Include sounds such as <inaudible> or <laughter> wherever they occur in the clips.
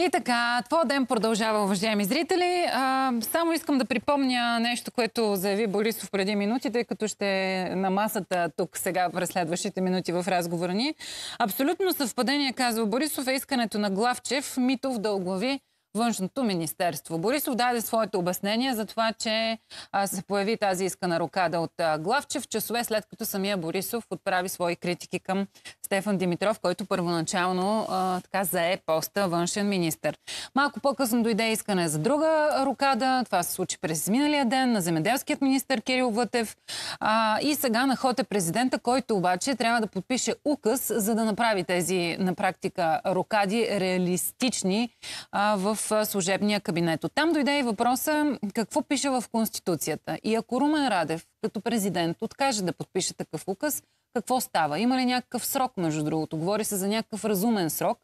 И така, твой ден продължава, уважаеми зрители. А, само искам да припомня нещо, което заяви Борисов преди минути, тъй като ще е на масата тук сега през следващите минути в разговора ни. Абсолютно съвпадение, казва Борисов, е искането на Главчев, Митов да оглави Външното министерство. Борисов даде своето обяснение за това, че а, се появи тази искана рокада от а, Главчев, часове след като самия Борисов отправи свои критики към Стефан Димитров, който първоначално а, така зае поста външен министр. Малко по-късно дойде искане за друга рокада. Това се случи през миналия ден на земеделският министр Кирил Вътев. А, и сега на ход е президента, който обаче трябва да подпише указ, за да направи тези на практика рокади реалистични а, в служебния кабинет. Оттам дойде и въпроса какво пише в Конституцията. И ако Румен Радев като президент откаже да подпише такъв указ, какво става? Има ли някакъв срок, между другото? Говори се за някакъв разумен срок.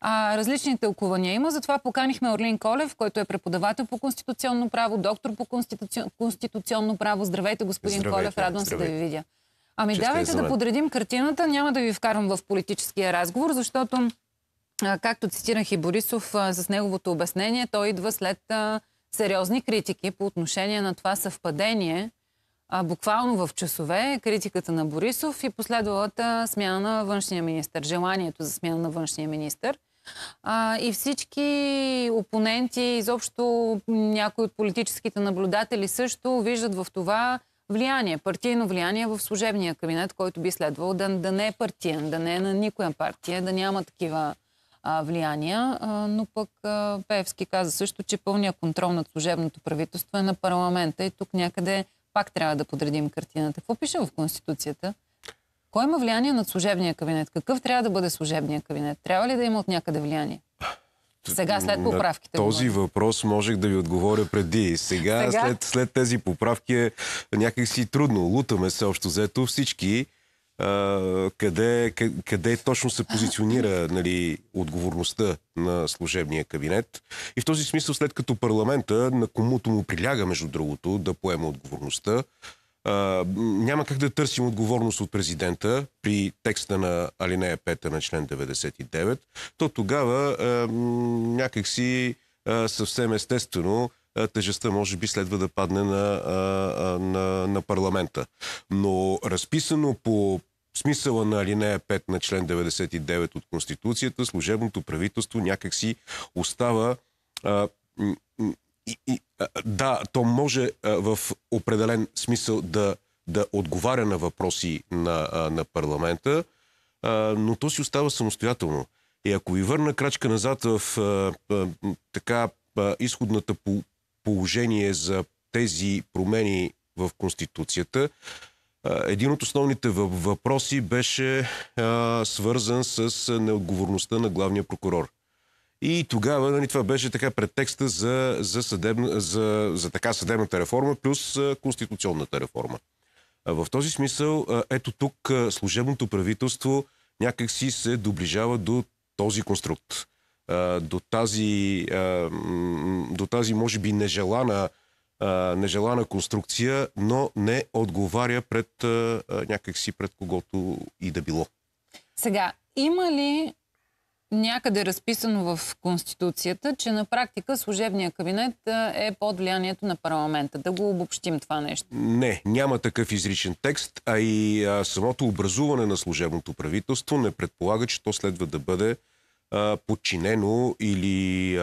А, различни тълкувания има, затова поканихме Орлин Колев, който е преподавател по конституционно право, доктор по конституцион... конституционно право. Здравейте, господин здравейте, Колев, радвам се да ви видя. Ами Честа давайте да подредим картината, няма да ви вкарвам в политическия разговор, защото както цитирах и Борисов с неговото обяснение, той идва след сериозни критики по отношение на това съвпадение, буквално в часове, критиката на Борисов и последвалата смяна на външния министр, желанието за смяна на външния министр. И всички опоненти, изобщо някои от политическите наблюдатели също виждат в това влияние, партийно влияние в служебния кабинет, който би следвал да, да не е партиен, да не е на никоя партия, да няма такива а, влияния, а, но пък а, каза също, че пълния контрол над служебното правителство е на парламента и тук някъде пак трябва да подредим картината. Какво пише в Конституцията? Кой има влияние над служебния кабинет? Какъв трябва да бъде служебния кабинет? Трябва ли да има от някъде влияние? Сега след поправките. На този въпрос можех да ви отговоря преди. Сега, Сега? След, след тези поправки е някакси трудно. Лутаме се общо взето всички къде, къде точно се позиционира нали, отговорността на служебния кабинет. И в този смисъл, след като парламента, на комуто му приляга, между другото, да поема отговорността, а, няма как да търсим отговорност от президента при текста на алинея 5 на член 99, то тогава а, някакси а, съвсем естествено тежестта може би следва да падне на, на, на парламента. Но разписано по смисъла на алинея 5 на член 99 от Конституцията, служебното правителство някакси остава а, и, и, да, то може а, в определен смисъл да, да отговаря на въпроси на, а, на парламента, а, но то си остава самостоятелно. И ако ви върна крачка назад в така изходната по, положение за тези промени в Конституцията, един от основните въпроси беше а, свързан с неотговорността на главния прокурор. И тогава нали, това беше така претекста за, за, съдебна, за, за така съдебната реформа плюс а, конституционната реформа. А, в този смисъл, а, ето тук а, служебното правителство някакси се доближава до този конструкт, а, до, тази, а, до тази, може би, нежелана а, нежелана конструкция, но не отговаря пред а, някакси пред когото и да било. Сега, има ли някъде разписано в Конституцията, че на практика служебния кабинет е под влиянието на парламента. Да го обобщим това нещо. Не, няма такъв изричен текст, а и а, самото образуване на служебното правителство не предполага, че то следва да бъде подчинено или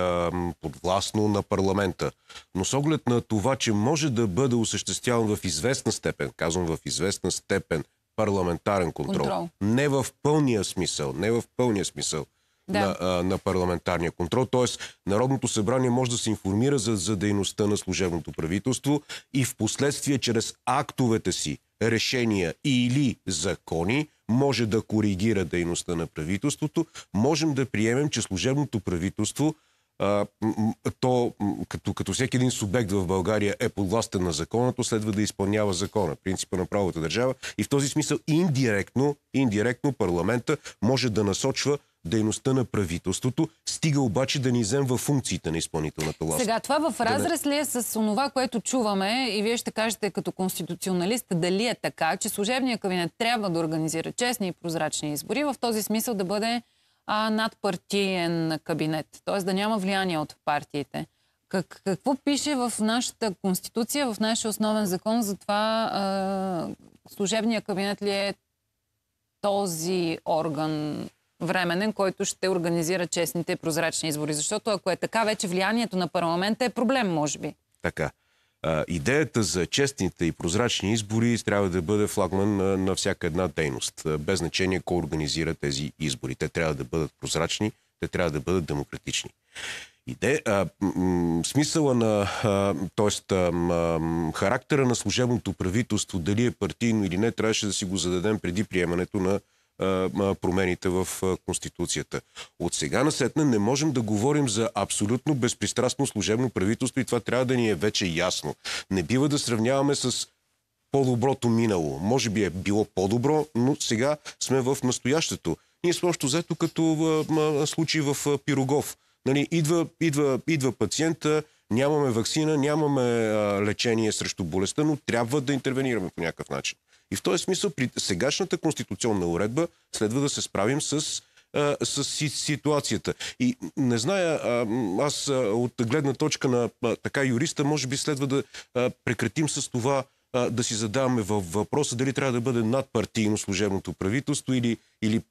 подвластно на парламента. Но с оглед на това, че може да бъде осъществяван в известна степен, казвам в известна степен, парламентарен контрол. контрол. Не в пълния смисъл, не в пълния смисъл да. на, а, на парламентарния контрол. Тоест, Народното събрание може да се информира за, за дейността на служебното правителство и в последствие чрез актовете си, решения или закони може да коригира дейността на правителството, можем да приемем, че служебното правителство а, то, като, като всеки един субект в България е подвластен на закона, то следва да изпълнява закона, принципа на правовата държава. И в този смисъл индиректно, индиректно парламента може да насочва дейността на правителството, стига обаче да ни вземва функциите на изпълнителната власт. Сега, това в разрез ли е с това, което чуваме и вие ще кажете като конституционалист, дали е така, че служебният кабинет трябва да организира честни и прозрачни избори, в този смисъл да бъде а, надпартиен кабинет, т.е. да няма влияние от партиите. Как, какво пише в нашата конституция, в нашия основен закон за това служебният кабинет ли е този орган временен, който ще организира честните и прозрачни избори. Защото ако е така, вече влиянието на парламента е проблем, може би. Така. А, идеята за честните и прозрачни избори трябва да бъде флагман на, на всяка една дейност. Без значение кой организира тези избори. Те трябва да бъдат прозрачни, те трябва да бъдат демократични. Иде, а, смисъла на, т.е. характера на служебното правителство, дали е партийно или не, трябваше да си го зададем преди приемането на промените в Конституцията. От сега на насетне не можем да говорим за абсолютно безпристрастно служебно правителство и това трябва да ни е вече ясно. Не бива да сравняваме с по-доброто минало. Може би е било по-добро, но сега сме в настоящето. Ние сме още взето като случай в Пирогов. Нали, идва, идва, идва пациента, нямаме вакцина, нямаме а, лечение срещу болестта, но трябва да интервенираме по някакъв начин. И в този смисъл при сегашната конституционна уредба следва да се справим с с ситуацията. И не зная, аз от гледна точка на така юриста, може би следва да прекратим с това а, да си задаваме въпроса дали трябва да бъде надпартийно служебното правителство или, или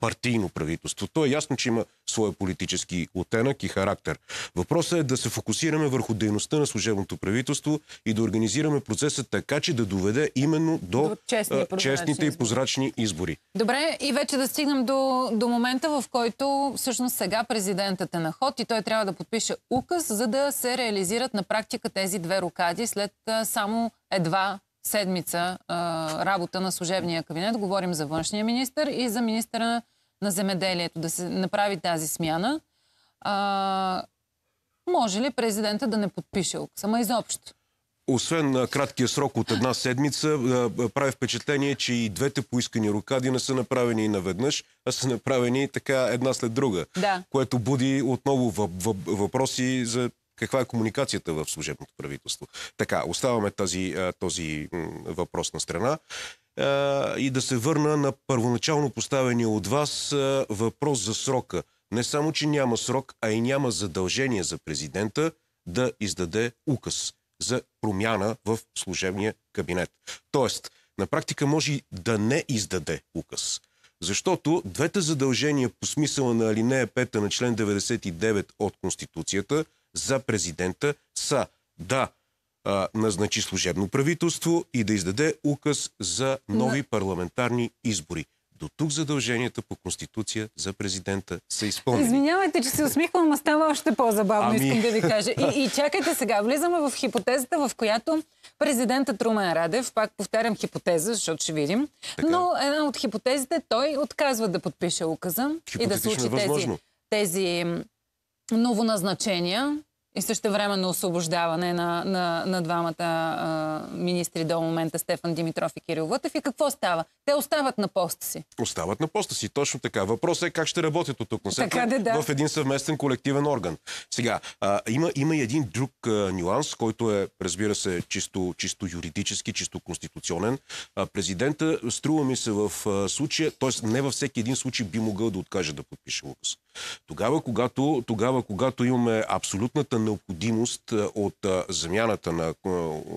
партийно правителство. То е ясно, че има своя политически оттенък и характер. Въпросът е да се фокусираме върху дейността на служебното правителство и да организираме процеса така, че да доведе именно до, до честни, а, честните и прозрачни избори. Добре, и вече да стигнем до, до момента, в който всъщност сега президентът е на ход и той трябва да подпише указ, за да се реализират на практика тези две рукади след само едва седмица а, работа на служебния кабинет. Говорим за външния министр и за министра на земеделието, да се направи тази смяна. А, може ли президента да не подпише само изобщо? Освен на краткия срок от една седмица, прави впечатление, че и двете поискани рокади не са направени наведнъж, а са направени така една след друга. Да. Което буди отново въпроси за каква е комуникацията в служебното правителство. Така, оставаме тази, този въпрос на страна и да се върна на първоначално поставения от вас въпрос за срока. Не само, че няма срок, а и няма задължение за президента да издаде указ за промяна в служебния кабинет. Тоест, на практика може да не издаде указ. Защото двете задължения по смисъла на алинея 5 на член 99 от Конституцията за президента са да а, назначи служебно правителство и да издаде указ за нови парламентарни избори. До тук задълженията по Конституция за президента са изпълнени. Извинявайте, че се усмихвам, но става още по-забавно, ами... искам да ви кажа. И, и <laughs> чакайте сега, влизаме в хипотезата, в която президента Трумен Радев, пак повтарям хипотеза, защото ще видим, така... но една от хипотезите, той отказва да подпише указа и да е случи тези, тези новоназначения и също на освобождаване на, на, на двамата а, министри до момента Стефан Димитров и Кирил Вътев. И какво става? Те остават на поста си. Остават на поста си, точно така. Въпросът е как ще работят от тук на сега да, да. в един съвместен колективен орган. Сега, а, има, има и един друг а, нюанс, който е, разбира се, чисто, чисто юридически, чисто конституционен. А, президента, струва ми се в а, случая, т.е. не във всеки един случай би могъл да откаже да подпише указ. Тогава, когато, тогава, когато имаме абсолютната необходимост е, от е, замяната на е,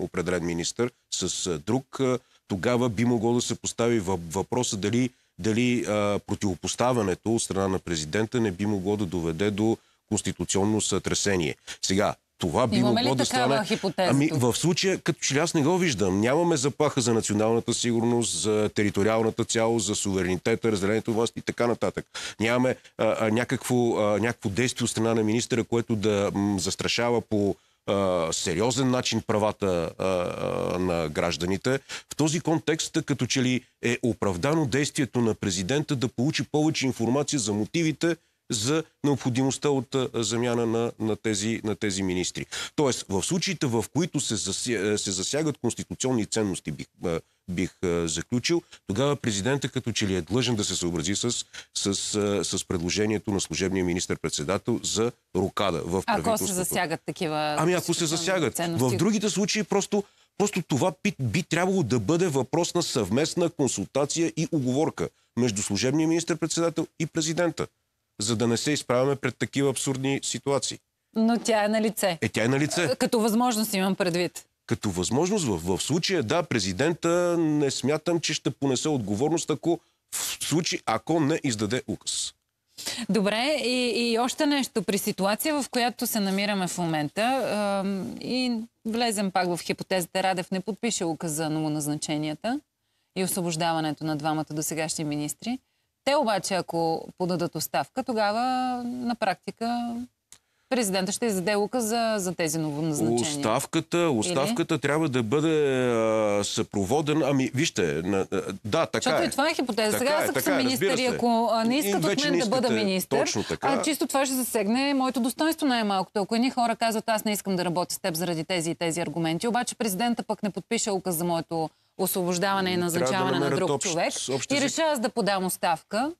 определен министр с друг, тогава би могло да се постави въпроса дали, дали противопоставянето от страна на президента не би могло да доведе до конституционно сътресение. Сега, това би Имаме могло да стане... Хипотеза, ами, в случая, като че ли аз не го виждам, нямаме заплаха за националната сигурност, за териториалната цялост, за суверенитета, разделението власт и така нататък. Нямаме а, а, някакво, а, някакво действие от страна на министъра, което да м, застрашава по сериозен начин правата а, а, на гражданите. В този контекст, като че ли е оправдано действието на президента да получи повече информация за мотивите за необходимостта от замяна на, на, тези, на тези министри. Тоест, в случаите, в които се, засягат, е, се засягат конституционни ценности, бих, бих заключил, тогава президента като че ли е длъжен да се съобрази с, с, с предложението на служебния министр-председател за рокада в Ако се засягат такива... Ами ако се засягат. Ценности... В другите случаи просто Просто това би, би трябвало да бъде въпрос на съвместна консултация и оговорка между служебния министр-председател и президента за да не се изправяме пред такива абсурдни ситуации. Но тя е на лице. Е, тя е на лице. Като възможност имам предвид. Като възможност в, в случая, да, президента не смятам, че ще понесе отговорност, ако в случай, ако не издаде указ. Добре, и, и още нещо. При ситуация, в която се намираме в момента, и влезем пак в хипотезата, Радев не подпише указа на назначенията и освобождаването на двамата досегашни министри, те обаче, ако подадат оставка, тогава на практика президента ще издаде лука за, за тези новоназначения. Оставката, оставката Или? трябва да бъде а, съпроводена. Ами, вижте, на, да, така Защото е. и това е хипотеза. Така Сега е, аз съм е, министър и ако не искат от мен да бъда министър, точно така. А, чисто това ще засегне моето достоинство най-малкото. Ако едни хора казват, аз не искам да работя с теб заради тези и тези аргументи, обаче президента пък не подпише указ за моето освобождаване и назначаване да на друг общ, човек. Общ, и реша аз да подам оставка.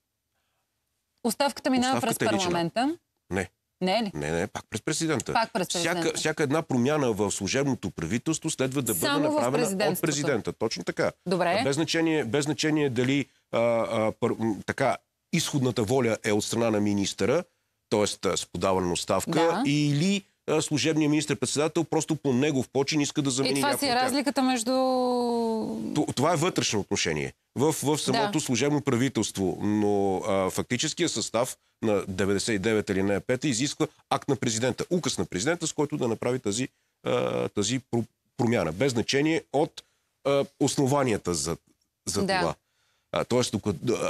Оставката минава през е парламента. не. Не, е ли? не, не, пак през президента. Пак през президента. Всяка, всяка една промяна в служебното правителство следва да Само бъде направена от президента. Точно така. Добре. Без значение, без значение дали а, а, пър, така, изходната воля е от страна на министъра, т.е. с подаване на оставка, да. или служебния министр-председател просто по негов почин иска да замени И това си е разликата между... Това е вътрешно отношение в, в самото да. служебно правителство, но фактическия състав на 99 или не 5 изисква акт на президента, указ на президента, с който да направи тази, а, тази промяна. Без значение от а, основанията за, за да. това. Тоест,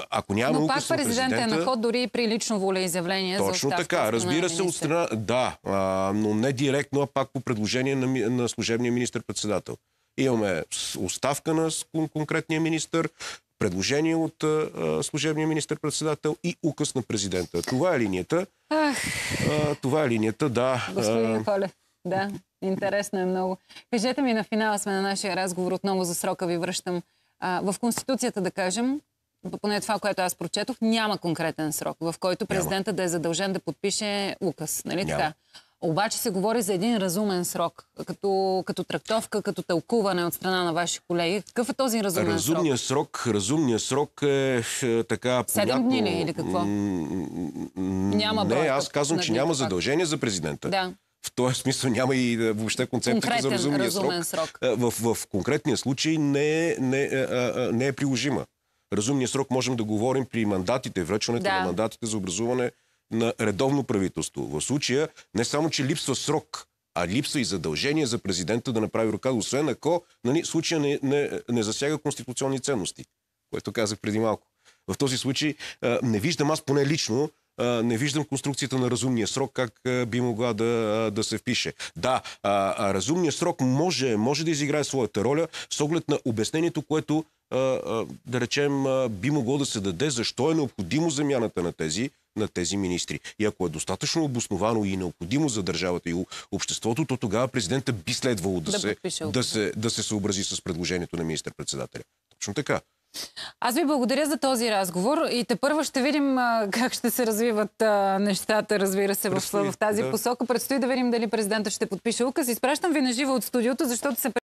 ако няма Но пак президента... е на ход дори и при лично волеизявление Точно за Точно така. Разбира се, от страна... Да, а, но не директно, а пак по предложение на, на служебния министр-председател. Имаме оставка на конкретния министр, предложение от а, служебния министр-председател и указ на президента. Това е линията. А, това е линията, да. Господин Колев, да, интересно е много. Кажете ми на финала сме на нашия разговор отново за срока ви връщам в Конституцията, да кажем, поне това, което аз прочетох, няма конкретен срок, в който президента няма. да е задължен да подпише указ. Нали няма. така? Обаче се говори за един разумен срок, като, като трактовка, като тълкуване от страна на ваши колеги. Какъв е този разумен разумния срок? срок? Разумният срок е, е така... Седем дни ли е или какво? Няма брой. Не, аз казвам, че няма задължение за президента. Да. В този смисъл няма и е, въобще концепцията Конкретен, за разумния срок. срок. Е, в, в конкретния случай не, не, е, а, не е приложима. Разумния срок можем да говорим при мандатите, връчването да. на мандатите за образуване на редовно правителство. В случая не само, че липсва срок, а липсва и задължение за президента да направи рука, освен ако нали, случая не, не, не засяга конституционни ценности, което казах преди малко. В този случай не виждам аз поне лично не виждам конструкцията на разумния срок как би могла да, да се впише. Да, разумният срок може, може да изиграе своята роля с оглед на обяснението, което да речем, би могло да се даде защо е необходимо замяната на тези, на тези министри. И ако е достатъчно обосновано и необходимо за държавата и обществото, то тогава президента би следвало да, да, се, да, се, да се съобрази с предложението на министър-председателя. Точно така. Аз ви благодаря за този разговор и те първо ще видим а, как ще се развиват а, нещата, разбира се, Предстои, в, в тази да. посока. Предстои да видим дали президента ще подпише указ. Изпращам ви на живо от студиото, защото се